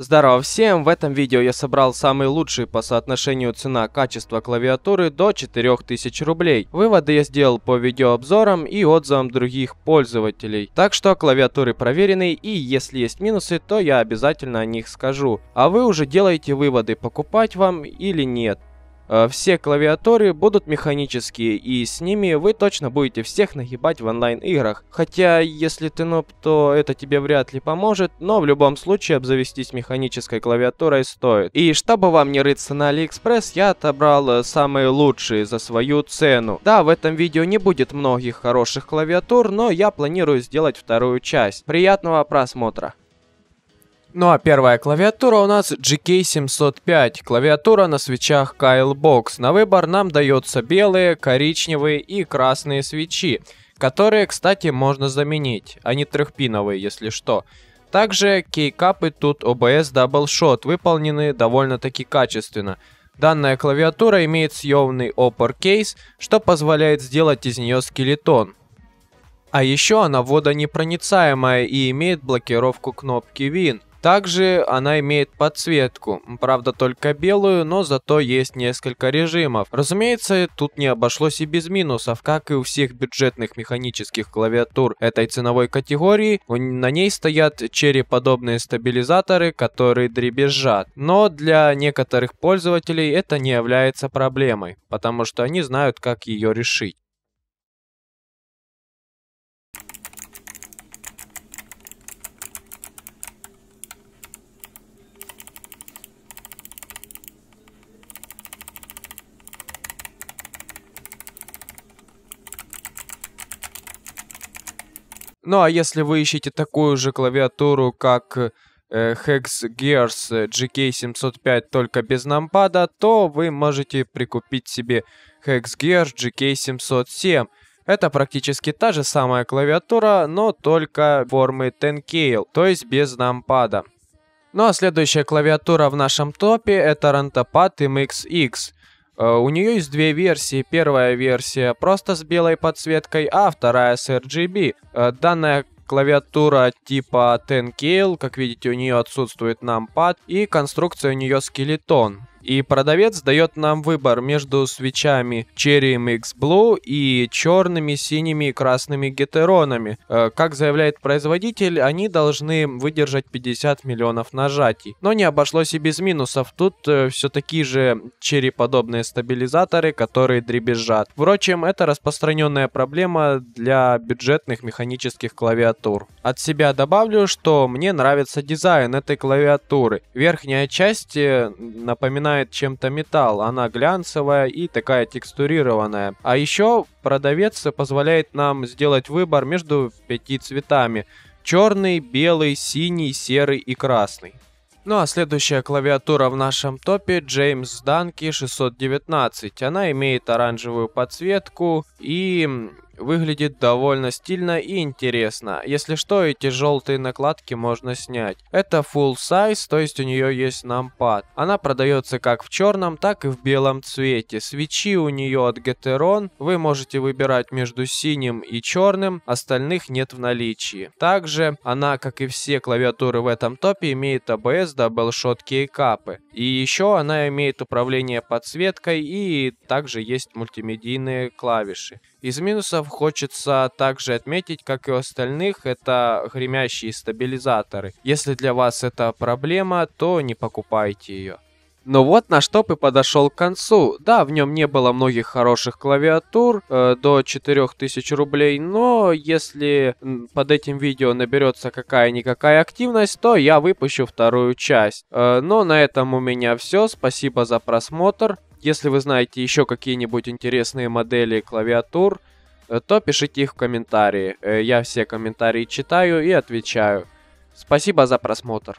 Здорово всем! В этом видео я собрал самые лучшие по соотношению цена-качество клавиатуры до 4000 рублей. Выводы я сделал по видеообзорам и отзывам других пользователей. Так что клавиатуры проверены и если есть минусы, то я обязательно о них скажу. А вы уже делаете выводы покупать вам или нет. Э, все клавиатуры будут механические, и с ними вы точно будете всех нагибать в онлайн-играх. Хотя, если ты ноб, то это тебе вряд ли поможет, но в любом случае обзавестись механической клавиатурой стоит. И чтобы вам не рыться на Алиэкспресс, я отобрал э, самые лучшие за свою цену. Да, в этом видео не будет многих хороших клавиатур, но я планирую сделать вторую часть. Приятного просмотра! Ну а первая клавиатура у нас GK705, клавиатура на свечах Kyle Box. На выбор нам дается белые, коричневые и красные свечи, которые, кстати, можно заменить, они а трехпиновые, если что. Также кейкапы тут OBS Double Shot выполнены довольно-таки качественно. Данная клавиатура имеет съемный опор-кейс, что позволяет сделать из нее скелетон. А еще она водонепроницаемая и имеет блокировку кнопки Win. Также она имеет подсветку, правда только белую, но зато есть несколько режимов. Разумеется, тут не обошлось и без минусов, как и у всех бюджетных механических клавиатур этой ценовой категории, на ней стоят череподобные стабилизаторы, которые дребезжат. Но для некоторых пользователей это не является проблемой, потому что они знают, как ее решить. Ну а если вы ищете такую же клавиатуру, как э, Hex Gears GK705, только без нампада, то вы можете прикупить себе Hex Gears GK707. Это практически та же самая клавиатура, но только формы Tenkale, то есть без нампада. Ну а следующая клавиатура в нашем топе это Rantapad MXX. Э, у нее есть две версии. Первая версия просто с белой подсветкой, а вторая с RGB. Э, данная клавиатура типа Tenkale, как видите, у нее отсутствует нампад, и конструкция у нее скелетон. И продавец дает нам выбор между свечами Cherry MX Blue и черными, синими и красными гетеронами. Э, как заявляет производитель, они должны выдержать 50 миллионов нажатий. Но не обошлось и без минусов. Тут э, все такие же череподобные стабилизаторы, которые дребезжат. Впрочем, это распространенная проблема для бюджетных механических клавиатур. От себя добавлю, что мне нравится дизайн этой клавиатуры. Верхняя часть э, напоминает напоминает чем-то металл. Она глянцевая и такая текстурированная. А еще продавец позволяет нам сделать выбор между пяти цветами. Черный, белый, синий, серый и красный. Ну а следующая клавиатура в нашем топе James Dunky 619. Она имеет оранжевую подсветку и Выглядит довольно стильно и интересно. Если что, эти желтые накладки можно снять. Это full size, то есть у нее есть нампад. Она продается как в черном, так и в белом цвете. Свечи у нее от Gateron. Вы можете выбирать между синим и черным, остальных нет в наличии. Также она, как и все клавиатуры в этом топе, имеет ABS, DoubleShot капы. И еще она имеет управление подсветкой и также есть мультимедийные клавиши. Из минусов хочется также отметить, как и у остальных, это гремящие стабилизаторы. Если для вас это проблема, то не покупайте ее. Но ну вот наш топ и подошел к концу. Да, в нем не было многих хороших клавиатур, э, до 4000 рублей, но если под этим видео наберется какая-никакая активность, то я выпущу вторую часть. Э, но на этом у меня все. Спасибо за просмотр. Если вы знаете еще какие-нибудь интересные модели клавиатур, э, то пишите их в комментарии. Э, я все комментарии читаю и отвечаю. Спасибо за просмотр.